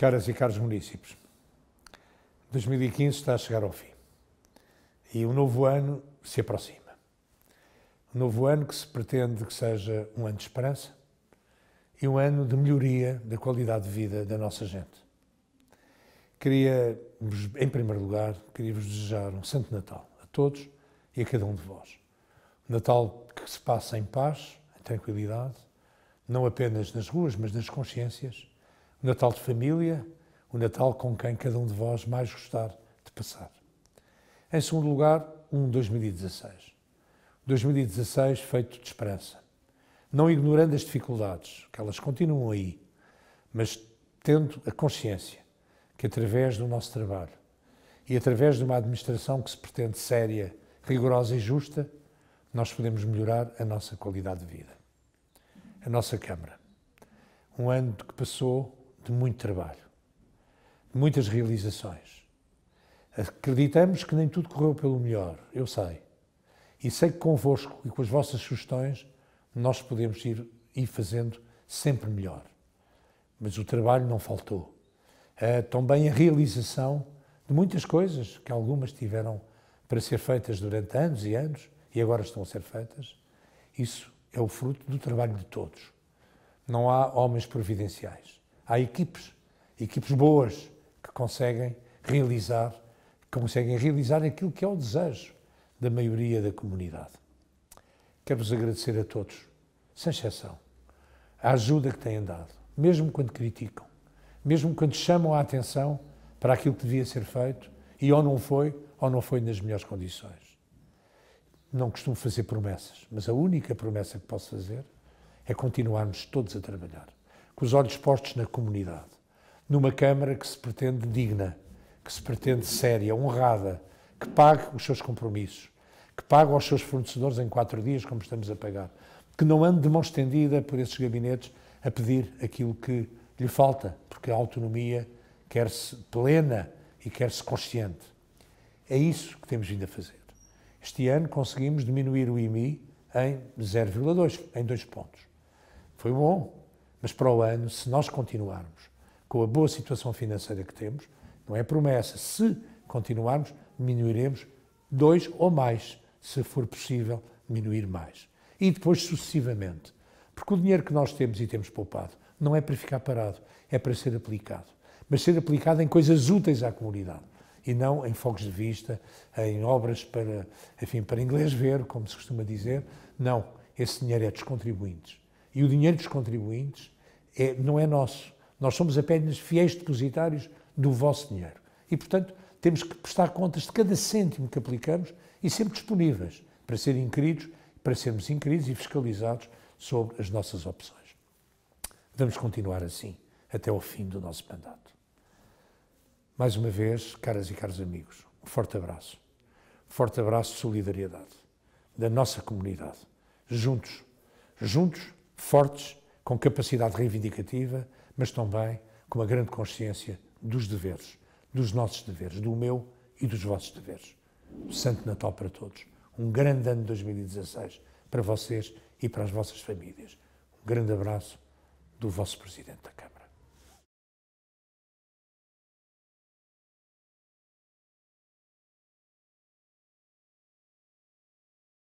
Caras e caros munícipes, 2015 está a chegar ao fim e o um novo ano se aproxima. Um novo ano que se pretende que seja um ano de esperança e um ano de melhoria da qualidade de vida da nossa gente. Queria, em primeiro lugar, queria vos desejar um Santo Natal a todos e a cada um de vós. Um Natal que se passa em paz, em tranquilidade, não apenas nas ruas, mas nas consciências um Natal de família, o um Natal com quem cada um de vós mais gostar de passar. Em segundo lugar, um 2016. 2016 feito de esperança. Não ignorando as dificuldades, que elas continuam aí, mas tendo a consciência que através do nosso trabalho e através de uma administração que se pretende séria, rigorosa e justa, nós podemos melhorar a nossa qualidade de vida. A nossa Câmara. Um ano que passou de muito trabalho, de muitas realizações. Acreditamos que nem tudo correu pelo melhor, eu sei. E sei que convosco e com as vossas sugestões nós podemos ir, ir fazendo sempre melhor. Mas o trabalho não faltou. Uh, também a realização de muitas coisas, que algumas tiveram para ser feitas durante anos e anos e agora estão a ser feitas, isso é o fruto do trabalho de todos. Não há homens providenciais há equipes, equipes boas, que conseguem realizar, conseguem realizar aquilo que é o desejo da maioria da comunidade. Quero-vos agradecer a todos, sem exceção, a ajuda que têm dado, mesmo quando criticam, mesmo quando chamam a atenção para aquilo que devia ser feito e ou não foi, ou não foi nas melhores condições. Não costumo fazer promessas, mas a única promessa que posso fazer é continuarmos todos a trabalhar com os olhos postos na comunidade, numa Câmara que se pretende digna, que se pretende séria, honrada, que pague os seus compromissos, que pague aos seus fornecedores em quatro dias, como estamos a pagar, que não ande de mão estendida por esses gabinetes a pedir aquilo que lhe falta, porque a autonomia quer-se plena e quer-se consciente. É isso que temos vindo a fazer. Este ano conseguimos diminuir o IMI em 0,2, em dois pontos. Foi bom, mas para o ano, se nós continuarmos com a boa situação financeira que temos, não é promessa, se continuarmos, diminuiremos dois ou mais, se for possível diminuir mais. E depois sucessivamente. Porque o dinheiro que nós temos e temos poupado não é para ficar parado, é para ser aplicado. Mas ser aplicado em coisas úteis à comunidade e não em fogos de vista, em obras para, enfim, para inglês ver, como se costuma dizer. Não, esse dinheiro é dos contribuintes e o dinheiro dos contribuintes é, não é nosso. Nós somos apenas fiéis depositários do vosso dinheiro. E, portanto, temos que prestar contas de cada cêntimo que aplicamos e sempre disponíveis para serem inquiridos, para sermos inquiridos e fiscalizados sobre as nossas opções. Vamos continuar assim até ao fim do nosso mandato. Mais uma vez, caras e caros amigos, um forte abraço. forte abraço de solidariedade da nossa comunidade. Juntos, juntos fortes, com capacidade reivindicativa, mas também com uma grande consciência dos deveres, dos nossos deveres, do meu e dos vossos deveres. Santo Natal para todos. Um grande ano de 2016 para vocês e para as vossas famílias. Um grande abraço do vosso Presidente da Câmara.